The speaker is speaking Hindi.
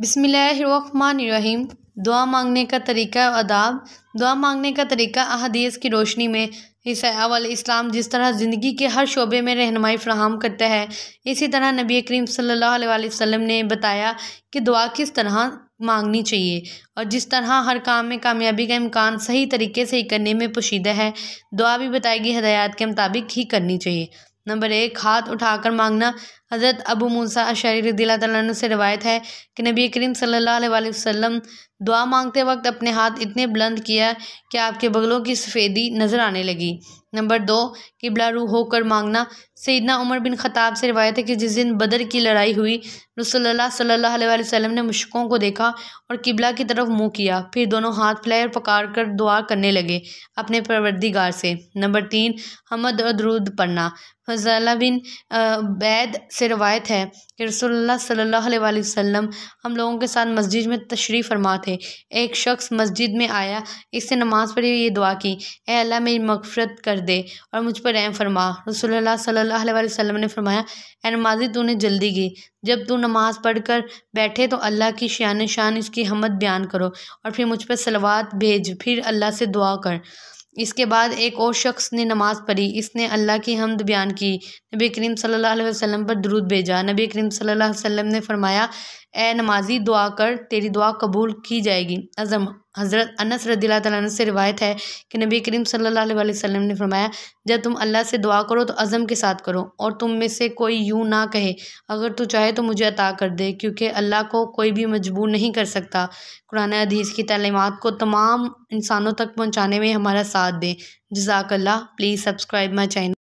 बिसमीम दुआ मांगने का तरीका अदाब दुआ मांगने का तरीका अहदीस की रोशनी में इस अवल इस्लाम जिस तरह ज़िंदगी के हर शोबे में रहनमाई फ्राहम करता है इसी तरह नबी करीम सल्लल्लाहु अलैहि वसल्लम ने बताया कि दुआ किस तरह मांगनी चाहिए और जिस तरह हर काम में कामयाबी का इम्कान सही तरीके से ही करने में पोशीदा है दुआ भी बताएगी हदायात हदायत के मुताबिक ही करनी चाहिए नंबर एक हाथ उठाकर मांगना हज़रत अबू मूसा शरीर दिला से रवायत है कि नबी करीम सल्ला वसम दुआ मांगते वक्त अपने हाथ इतने बुलंद किया कि आपके बगलों की सफ़ेदी नज़र आने लगी नंबर दो किबला रू होकर मांगना सैदना उमर बिन ख़ताब से रवायत है कि जिस दिन बदर की लड़ाई हुई रसोल्ला सल्ला वसम ने मुशकों को देखा और किबला की तरफ मुँह किया फिर दोनों हाथ फैलाए और पकार कर दुआ करने लगे अपने परवरदिगार से नंबर तीन हमद और दरूद पढ़ना फजल बिन बैद से रवायत है कि रसोल्ला सल्ला वसम हम लोगों के साथ मस्जिद में तशरीफ़ फरमा थे एक शख्स मस्जिद में आया इससे नमाज़ पढ़ी ये दुआ की ए अल्लाह मेरी मफफरत कर दे और मुझ पर रैम फरमा रसोल्ला सल्ला वसम ने फरमाया ए नमाजी तूने जल्दी की जब तू नमाज़ पढ़ कर बैठे तो अल्लाह की शान शान इसकी हमद बयान करो और फिर मुझ पर सलवाद भेज फिर अल्लाह से दुआ कर इसके बाद एक और शख्स ने नमाज़ पढ़ी इसने अल्लाह की हमद बयान की नबी करीम सल्लल्लाहु अलैहि वसल्लम पर दरूद भेजा नबी करीम सल्लल्लाहु अलैहि वसल्लम ने फरमाया ए नमाजी दुआ कर तेरी दुआ कबूल की जाएगी अज़म हज़रत अनस रदील तन से रिवायत है कि नबी करीम सल्लल्लाहु अलैहि वसल्लम ने फरमाया जब तुम अल्लाह से दुआ करो तो अज़म के साथ करो और तुम में से कोई यूँ ना कहे अगर तू चाहे तो मुझे अता कर दे क्योंकि अल्लाह को कोई भी मजबूर नहीं कर सकता कुरान अदीस की तलीमत को तमाम इंसानों तक पहुँचाने में हमारा साथ दें जजाकल्ला प्लीज़ सब्सक्राइब माई चैनल